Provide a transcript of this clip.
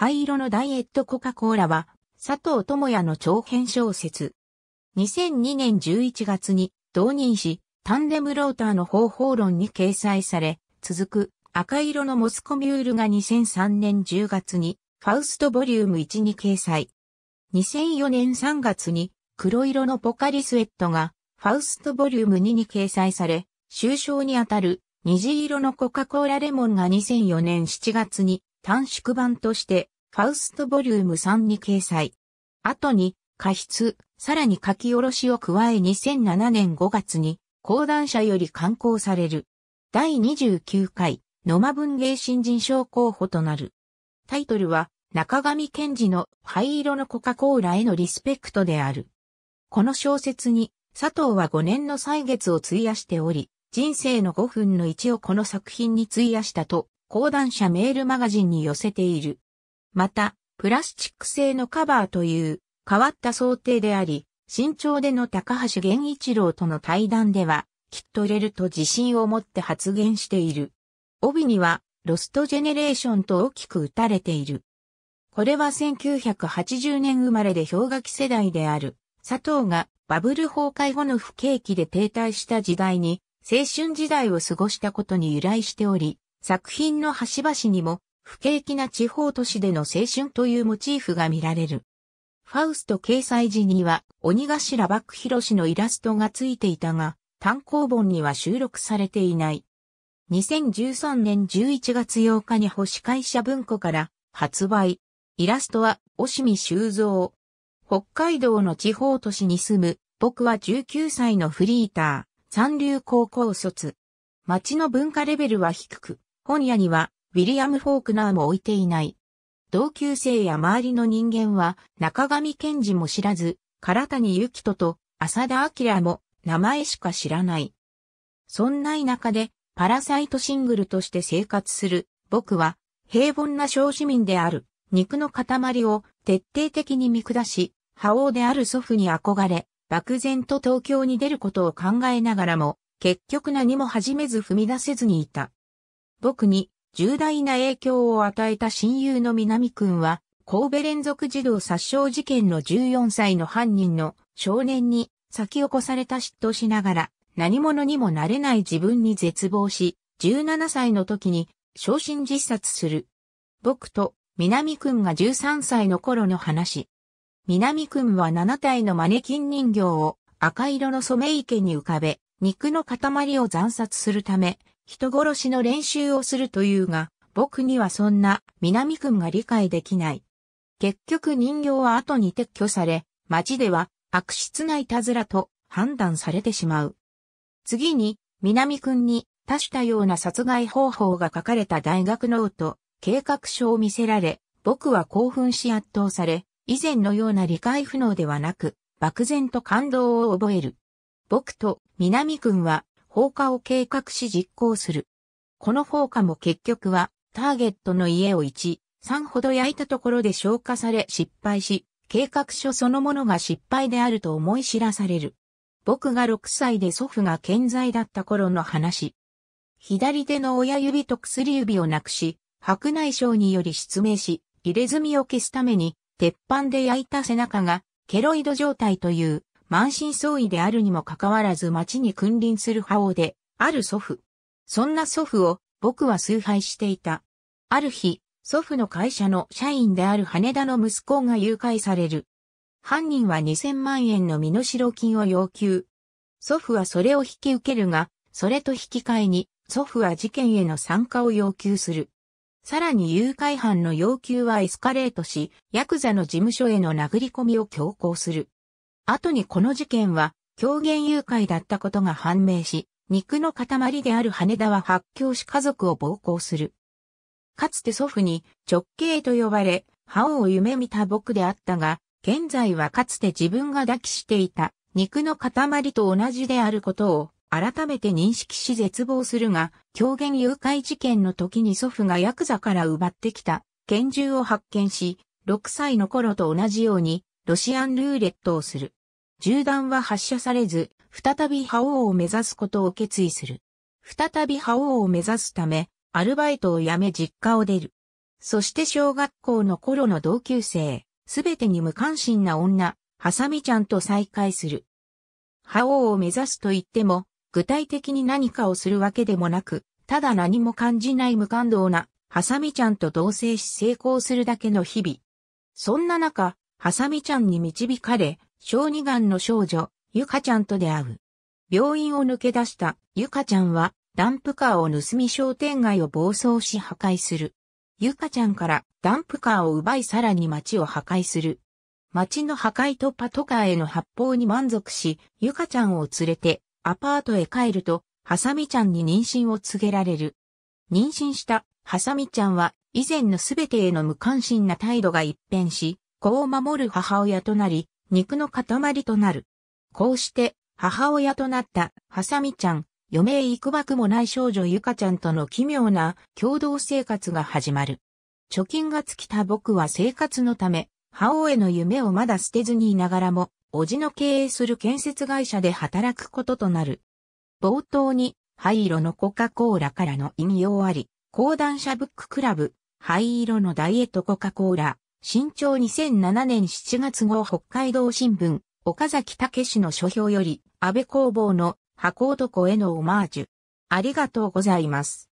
灰色のダイエットコカ・コーラは、佐藤智也の長編小説。2002年11月に、導入し、タンデムローターの方法論に掲載され、続く、赤色のモスコミュールが2003年10月に、ファウストボリューム1に掲載。2004年3月に、黒色のポカリスエットが、ファウストボリューム2に掲載され、終章にあたる、虹色のコカ・コーラレモンが2004年7月に短縮版として、ファウストボリューム3に掲載。後に、過失、さらに書き下ろしを加え2007年5月に、講談社より刊行される。第29回、野間文芸新人賞候補となる。タイトルは、中上賢治の灰色のコカ・コーラへのリスペクトである。この小説に、佐藤は5年の歳月を費やしており、人生の5分の1をこの作品に費やしたと講談社メールマガジンに寄せている。また、プラスチック製のカバーという変わった想定であり、身長での高橋源一郎との対談では、きっと売れると自信を持って発言している。帯には、ロストジェネレーションと大きく打たれている。これは1980年生まれで氷河期世代である、佐藤がバブル崩壊後の不景気で停滞した時代に、青春時代を過ごしたことに由来しており、作品の端々にも、不景気な地方都市での青春というモチーフが見られる。ファウスト掲載時には、鬼頭幕広のイラストがついていたが、単行本には収録されていない。2013年11月8日に星会社文庫から発売。イラストは、押見修造。北海道の地方都市に住む、僕は19歳のフリーター、三流高校卒。町の文化レベルは低く、本屋には、ウィリアム・フォークナーも置いていない。同級生や周りの人間は、中上健治も知らず、唐谷幸人と浅田明も名前しか知らない。そんな田舎で、パラサイトシングルとして生活する、僕は、平凡な小市民である、肉の塊を徹底的に見下し、覇王である祖父に憧れ、漠然と東京に出ることを考えながらも、結局何も始めず踏み出せずにいた。僕に重大な影響を与えた親友の南くんは、神戸連続児童殺傷事件の14歳の犯人の少年に先起こされた嫉妬しながら、何者にもなれない自分に絶望し、17歳の時に昇進自殺する。僕と南くんが13歳の頃の話。南くんは7体のマネキン人形を赤色の染め池に浮かべ、肉の塊を残殺するため、人殺しの練習をするというが、僕にはそんな南君が理解できない。結局人形は後に撤去され、街では悪質ないたずらと判断されてしまう。次に、南君に多種多様な殺害方法が書かれた大学ノート、計画書を見せられ、僕は興奮し圧倒され、以前のような理解不能ではなく、漠然と感動を覚える。僕と南君は放火を計画し実行する。この放火も結局は、ターゲットの家を1、3ほど焼いたところで消火され失敗し、計画書そのものが失敗であると思い知らされる。僕が6歳で祖父が健在だった頃の話。左手の親指と薬指をなくし、白内障により失明し、入れ墨を消すために、鉄板で焼いた背中が、ケロイド状態という満身創痍であるにもかかわらず町に君臨する覇王で、ある祖父。そんな祖父を僕は崇拝していた。ある日、祖父の会社の社員である羽田の息子が誘拐される。犯人は2000万円の身代金を要求。祖父はそれを引き受けるが、それと引き換えに、祖父は事件への参加を要求する。さらに誘拐犯の要求はエスカレートし、ヤクザの事務所への殴り込みを強行する。後にこの事件は狂言誘拐だったことが判明し、肉の塊である羽田は発狂し家族を暴行する。かつて祖父に直系と呼ばれ、覇王を夢見た僕であったが、現在はかつて自分が抱きしていた肉の塊と同じであることを改めて認識し絶望するが、狂言誘拐事件の時に祖父がヤクザから奪ってきた拳銃を発見し、6歳の頃と同じようにロシアンルーレットをする。銃弾は発射されず、再び覇王を目指すことを決意する。再び覇王を目指すため、アルバイトを辞め実家を出る。そして小学校の頃の同級生、すべてに無関心な女、ハサミちゃんと再会する。覇王を目指すと言っても、具体的に何かをするわけでもなく、ただ何も感じない無感動な、ハサミちゃんと同棲し成功するだけの日々。そんな中、ハサミちゃんに導かれ、小児がんの少女、ゆかちゃんと出会う。病院を抜け出したゆかちゃんは、ダンプカーを盗み商店街を暴走し破壊する。ゆかちゃんからダンプカーを奪いさらに街を破壊する。街の破壊とパトカーへの発砲に満足し、ゆかちゃんを連れてアパートへ帰ると、ハサミちゃんに妊娠を告げられる。妊娠したハサミちゃんは以前のすべてへの無関心な態度が一変し、子を守る母親となり、肉の塊となる。こうして、母親となった、ハサミちゃん、余命いくばくもない少女ゆかちゃんとの奇妙な共同生活が始まる。貯金が尽きた僕は生活のため、母親の夢をまだ捨てずにいながらも、おじの経営する建設会社で働くこととなる。冒頭に、灰色のコカ・コーラからの引用あり、講談社ブッククラブ、灰色のダイエットコカ・コーラ、新潮2007年7月号北海道新聞、岡崎武史の書評より、安倍工房の箱男へのオマージュ。ありがとうございます。